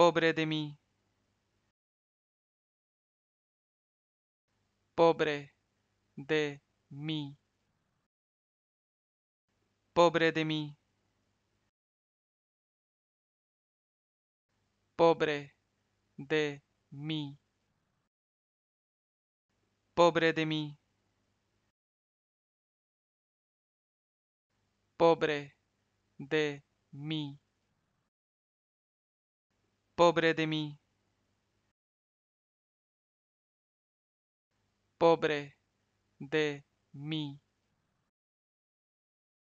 pobre de mí. Pobre de mí. Pobre de mí. Pobre de mí. Pobre de mí. Pobre de mí. Pobre de mí. Pobre de mí.